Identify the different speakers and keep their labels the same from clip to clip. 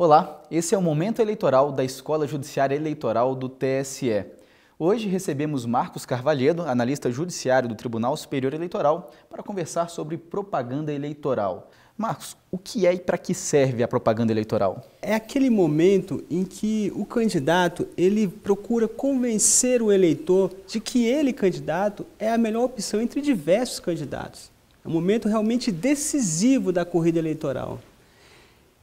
Speaker 1: Olá, esse é o Momento Eleitoral da Escola Judiciária Eleitoral do TSE. Hoje recebemos Marcos Carvalhedo, analista judiciário do Tribunal Superior Eleitoral, para conversar sobre propaganda eleitoral. Marcos, o que é e para que serve a propaganda eleitoral? É aquele momento em que o candidato ele procura convencer o eleitor de que
Speaker 2: ele, candidato, é a melhor opção entre diversos candidatos. É um momento realmente decisivo da corrida eleitoral.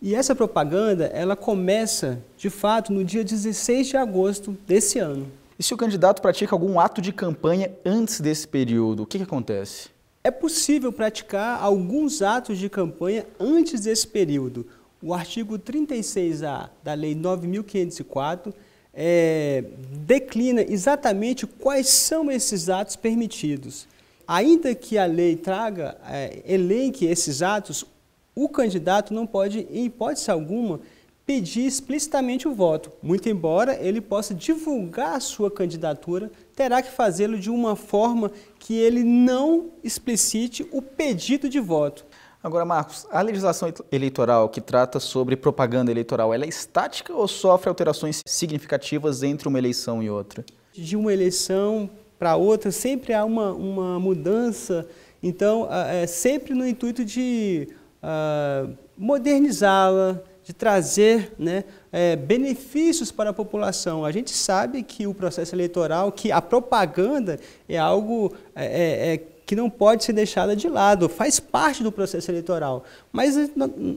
Speaker 2: E essa propaganda, ela começa,
Speaker 1: de fato, no dia 16 de agosto desse ano. E se o candidato pratica algum ato de campanha antes desse período, o que, que acontece? É possível praticar
Speaker 2: alguns atos de campanha antes desse período. O artigo 36A da Lei 9.504 é, declina exatamente quais são esses atos permitidos. Ainda que a lei traga, é, elenque esses atos, o candidato não pode, em hipótese alguma, pedir explicitamente o voto. Muito embora ele possa divulgar a sua candidatura, terá que fazê-lo
Speaker 1: de uma forma que ele não explicite o pedido de voto. Agora, Marcos, a legislação eleitoral que trata sobre propaganda eleitoral, ela é estática ou sofre alterações significativas entre uma eleição e outra?
Speaker 2: De uma eleição para outra, sempre há uma, uma mudança. Então, é sempre no intuito de ah, modernizá-la, de trazer né, é, benefícios para a população. A gente sabe que o processo eleitoral, que a propaganda é algo é, é, é que não pode ser deixada de lado, faz parte do processo eleitoral. Mas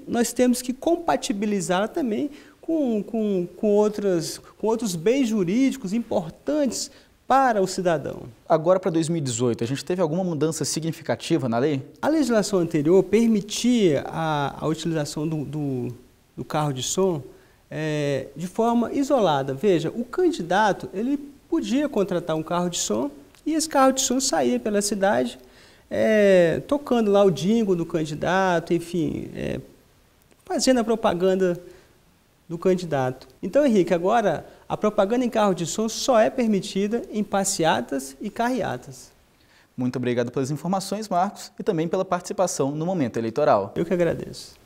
Speaker 2: nós temos que compatibilizá-la também com, com,
Speaker 1: com, outras, com outros bens jurídicos importantes para o cidadão. Agora para 2018, a gente teve alguma mudança significativa na lei? A legislação anterior
Speaker 2: permitia a, a utilização do, do, do, carro de som é, de forma isolada. Veja, o candidato ele podia contratar um carro de som e esse carro de som saía pela cidade é, tocando lá o dingo do candidato, enfim, é, fazendo a propaganda do candidato.
Speaker 1: Então, Henrique, agora a propaganda em carro de som só é permitida em passeatas e carreatas. Muito obrigado pelas informações, Marcos, e também pela participação no momento eleitoral. Eu que agradeço.